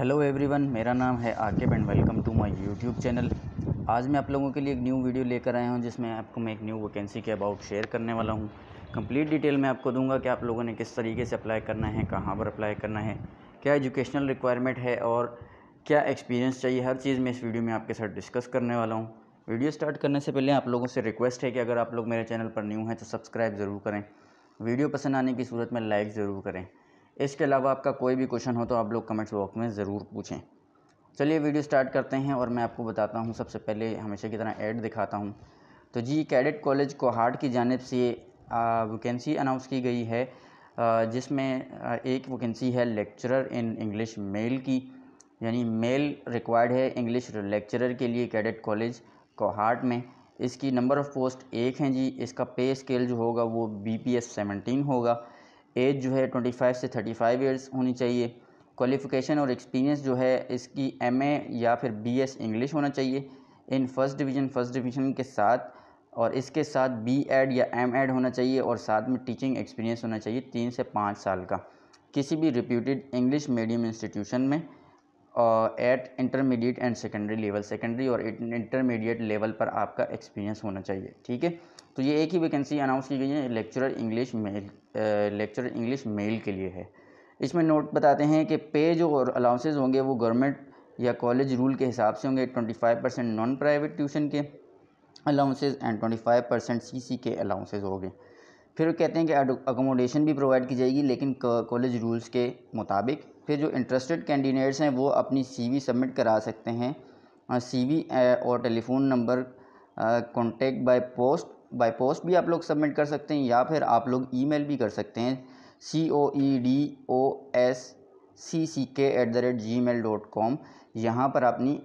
hello everyone मेरा नाम है Aqib and welcome to my YouTube channel आज मैं आप लोगों के लिए एक न्यू वीडियो लेकर आया हूं जिसमें आपको मैं एक न्यू वैकेंसी के अबाउट शेयर करने वाला हूं कंप्लीट डिटेल मैं आपको दूंगा कि आप लोगों ने किस तरीके से अप्लाई करना है कहाँ पर अप्लाई करना है क्या एजुकेशनल रिक्वायरमेंट है और क्या एक्सपीरियंस चाहिए हर चीज़ मैं इस वीडियो में आपके साथ डिस्कस करने वाला हूँ वीडियो स्टार्ट करने से पहले आप लोगों से रिक्वेस्ट है कि अगर आप लोग मेरे चैनल पर न्यू हैं तो सब्सक्राइब ज़रूर करें वीडियो पसंद आने की सूरत में लाइक ज़रूर करें इसके अलावा आपका कोई भी क्वेश्चन हो तो आप लोग कमेंट्स बॉक्स में ज़रूर पूछें चलिए वीडियो स्टार्ट करते हैं और मैं आपको बताता हूँ सबसे पहले हमेशा की तरह ऐड दिखाता हूँ तो जी कैडेट कॉलेज कोहाट की जानब से वैकेंसी अनाउंस की गई है जिसमें एक वैकेंसी है लेक्चरर इन इंग्लिश मेल की यानी मेल रिक्वायर्ड है इंग्लिश लेक्चरर के लिए कैडेट कॉलेज कोहाट में इसकी नंबर ऑफ़ पोस्ट एक हैं जी इसका पे स्केल जो होगा वो बी पी एस सेवनटीन होगा एज जो है ट्वेंटी फाइव से थर्टी फाइव ईयर्स होनी चाहिए क्वालिफ़िकेशन और एक्सपीरियंस जो है इसकी एम ए या फिर बी एस इंग्लिश होना चाहिए in first division first division के साथ और इसके साथ बी एड या एम एड होना चाहिए और साथ में टीचिंग एक्सपीरियंस होना चाहिए तीन से पाँच साल का किसी भी रिप्यूटेड इंग्लिश मीडियम इंस्टीट्यूशन में at intermediate and secondary level secondary और इंटरमीडिएट लेवल पर आपका एक्सपीरियंस होना चाहिए ठीक है तो ये एक ही वैकेंसी अनाउंस की गई है lecturer English male lecturer English male के लिए है इसमें नोट बताते हैं कि पे जो और अलाउंसेज होंगे वो गवर्नमेंट या कॉलेज रूल के हिसाब से होंगे twenty five percent non private tuition के allowances and twenty five percent C C के अलाउंसेज होंगे फिर कहते हैं कि अकोमोडेशन भी प्रोवाइड की जाएगी लेकिन कॉलेज रूल्स के मुताबिक फिर जो इंटरेस्टेड कैंडिडेट्स हैं वो अपनी सीवी सबमिट करा सकते हैं सीवी और telephone number contact by post by post भी आप लोग सबमिट कर सकते हैं या फिर आप लोग ईमेल भी कर सकते हैं सी ओ E D O S C C के at the rate gmail dot com यहाँ पर अपनी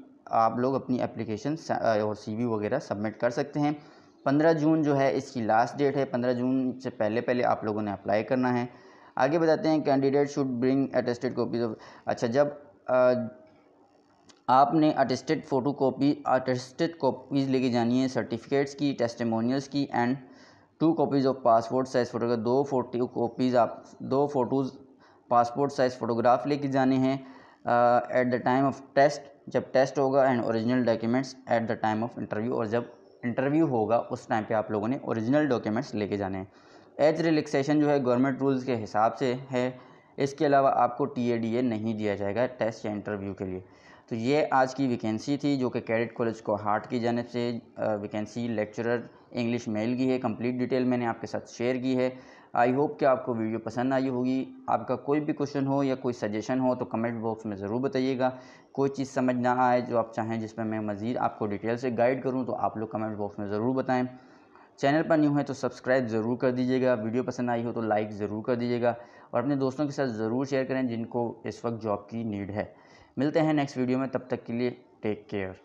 आप लोग अपनी एप्लीकेशन और सीवी वगैरह सबमिट कर सकते हैं पंद्रह जून जो है इसकी लास्ट डेट है पंद्रह जून से पहले पहले आप लोगों ने अप्लाई करना है आगे बताते हैं candidate should bring attested copies of अच्छा जब आपने attested photo copy attested copies लेके जानी है सर्टिफिकेट्स की टेस्टमोनियल्स की and two copies of passport size photo का दो फोटो कॉपीज़ आप दो फ़ोटोज़ पासपोर्ट साइज़ फ़ोटोग्राफ लेके जाने हैं at the time of test जब टेस्ट होगा and original documents at the time of interview और जब इंटरव्यू होगा उस टाइम पे आप लोगों ने ओरिजिनल डॉक्यूमेंट्स लेके जाने हैं एज रिलैक्सेशन जो है गवर्नमेंट रूल्स के हिसाब से है इसके अलावा आपको टी ए डी ए नहीं दिया जाएगा टेस्ट या इंटरव्यू के लिए तो ये आज की वैकेंसी थी जो कि कैडेट कॉलेज को हार्ट की जानब से वैकेंसी लेक्चरर इंग्लिश मेल की है कंप्लीट डिटेल मैंने आपके साथ शेयर की है आई होप कि आपको वीडियो पसंद आई होगी आपका कोई भी क्वेश्चन हो या कोई सजेशन हो तो कमेंट बॉक्स में ज़रूर बताइएगा कोई चीज़ समझ ना आए जो आप चाहें जिसमें मैं मज़ीद आपको डिटेल से गाइड करूँ तो आप लोग कमेंट बॉक्स में ज़रूर बताएँ चैनल पर न्यू है तो सब्सक्राइब ज़रूर कर दीजिएगा वीडियो पसंद आई हो तो लाइक ज़रूर कर दीजिएगा और अपने दोस्तों के साथ ज़रूर शेयर करें जिनको इस वक्त जॉब की नीड है मिलते हैं नेक्स्ट वीडियो में तब तक के लिए टेक केयर